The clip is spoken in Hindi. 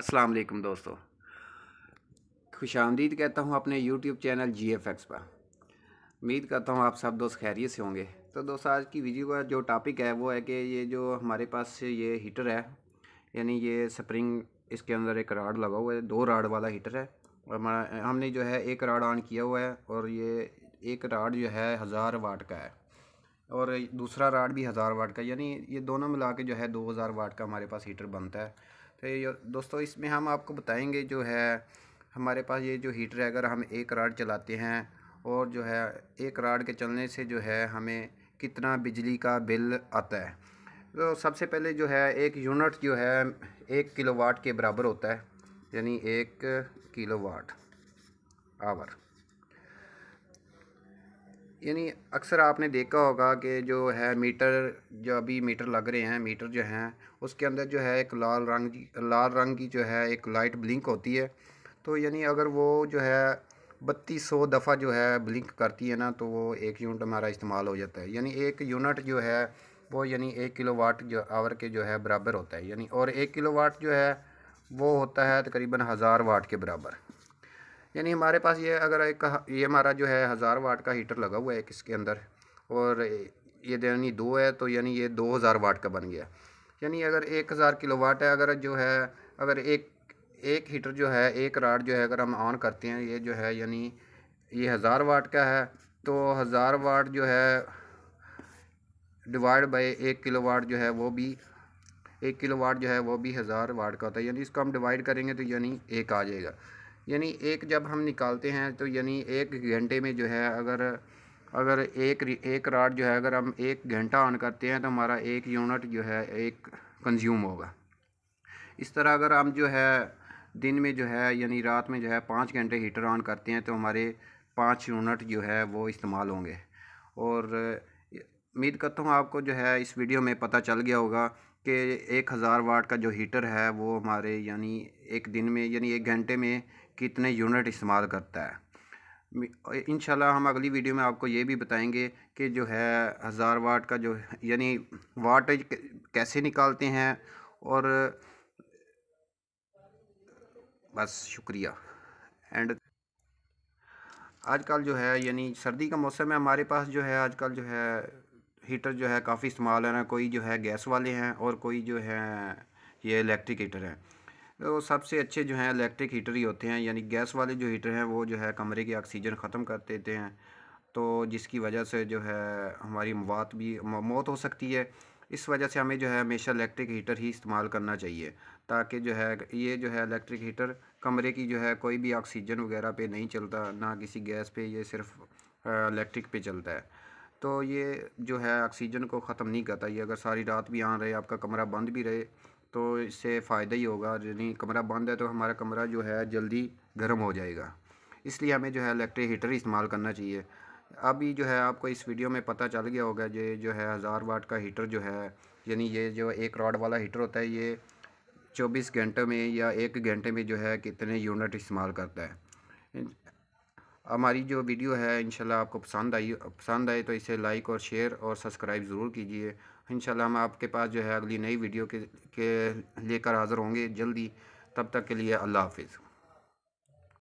अस्सलाम वालेकुम दोस्तों खुश आमदीद कहता हूँ अपने YouTube channel G F X पर उम्मीद करता हूँ आप सब दोस्त खैरियत से होंगे तो दोस्त आज की वीडियो का जो टॉपिक है वो है कि ये जो हमारे पास ये हीटर है यानी ये स्प्रिंग इसके अंदर एक राड लगा हुआ है दो राड वाला हीटर है और हमारा हमने जो है एक राड ऑन किया हुआ है और ये एक राड जो है हज़ार वाट का है और दूसरा राड भी हज़ार वाट का यानी ये दोनों मिला के जो है दो हज़ार वाट का हमारे पास हीटर बनता है तो ये दोस्तों इसमें हम आपको बताएंगे जो है हमारे पास ये जो हीटर है अगर हम एक राड चलाते हैं और जो है एक राड के चलने से जो है हमें कितना बिजली का बिल आता है तो सबसे पहले जो है एक यूनिट जो है एक किलो के बराबर होता है यानी एक किलो आवर यानी अक्सर आपने देखा होगा कि जो है मीटर जो अभी मीटर लग रहे हैं मीटर जो हैं उसके अंदर जो है एक लाल रंग लाल रंग की जो है एक लाइट ब्लिंक होती है तो यानी अगर वो जो है बत्तीस सौ दफ़ा जो है ब्लिंक करती है ना तो वो एक यूनिट हमारा इस्तेमाल हो जाता है यानी एक यूनिट जो है वो यानी एक किलो वाट जो आवर के जो है बराबर होता है यानी और एक किलो वाट जो है वो होता है तकरीबन हज़ार वाट के बराबर यानी हमारे पास ये अगर एक ये हमारा जो है हज़ार वाट का हीटर लगा हुआ है किसके अंदर और ये यानी दो है तो यानी ये दो हज़ार वाट का बन गया यानी अगर एक हज़ार किलो वाट है अगर जो है अगर एक एक हीटर जो है एक राड जो है अगर हम ऑन करते हैं ये जो है यानी ये हज़ार वाट का है तो हज़ार वाट जो है डिवाइड बाय एक किलो वाट जो है वो भी एक किलो वाट जो है वो भी हज़ार वाट का होता है यानी इसको हम डिवाइड करेंगे तो यानी एक आ जाएगा यानी एक जब हम निकालते हैं तो यानी एक घंटे में जो है अगर अगर एक एक राड जो है अगर हम एक घंटा ऑन करते हैं तो हमारा एक यूनिट जो है एक कंज्यूम होगा इस तरह अगर हम जो है दिन में जो है यानी रात में जो है पाँच घंटे हीटर ऑन करते हैं तो हमारे पाँच यूनिट जो है वो इस्तेमाल होंगे और उम्मीद करता हूँ आपको जो है इस वीडियो में पता चल गया होगा कि एक हज़ार वाट का जो हीटर है वो हमारे यानी एक दिन में यानी एक घंटे में कितने यूनिट इस्तेमाल करता है इन हम अगली वीडियो में आपको ये भी बताएंगे कि जो है हज़ार वाट का जो यानी वाटेज कैसे निकालते हैं और बस शुक्रिया एंड आजकल जो है यानी सर्दी का मौसम है हमारे पास जो है आजकल जो है हीटर जो है काफ़ी इस्तेमाल है ना कोई जो है गैस वाले हैं और कोई जो है ये इलेक्ट्रिक हीटर है तो सबसे अच्छे जो हैं इलेक्ट्रिक हीटर ही होते हैं यानी गैस वाले जो हीटर हैं वो जो है कमरे की ऑक्सीजन ख़त्म कर देते हैं तो जिसकी वजह से जो है हमारी मौत भी मौत हो सकती है इस वजह से हमें जो है हमेशा इलेक्ट्रिक हीटर ही इस्तेमाल करना चाहिए ताकि जो है ये जो है इलेक्ट्रिक हीटर कमरे की जो है कोई भी ऑक्सीजन वगैरह पे नहीं चलता ना किसी गैस पे ये सिर्फ इलेक्ट्रिक पे चलता है तो ये जो है ऑक्सीजन को ख़त्म नहीं करता ये अगर सारी रात भी आ रहे आपका कमरा बंद भी रहे तो इससे फ़ायदा ही होगा यानी कमरा बंद है तो हमारा कमरा जो है जल्दी गर्म हो जाएगा इसलिए हमें जो है इलेक्ट्रिक हीटर इस्तेमाल करना चाहिए अभी जो है आपको इस वीडियो में पता चल गया होगा ये जो है हज़ार वाट का हीटर जो है यानी ये जो एक रॉड वाला हीटर होता है ये चौबीस घंटे में या एक घंटे में जो है कितने यूनिट इस्तेमाल करता है हमारी जो वीडियो है इंशाल्लाह आपको पसंद आई पसंद आए तो इसे लाइक और शेयर और सब्सक्राइब ज़रूर कीजिए इंशाल्लाह हम आपके पास जो है अगली नई वीडियो के, के लेकर हाज़िर होंगे जल्दी तब तक के लिए अल्लाह हाफिज़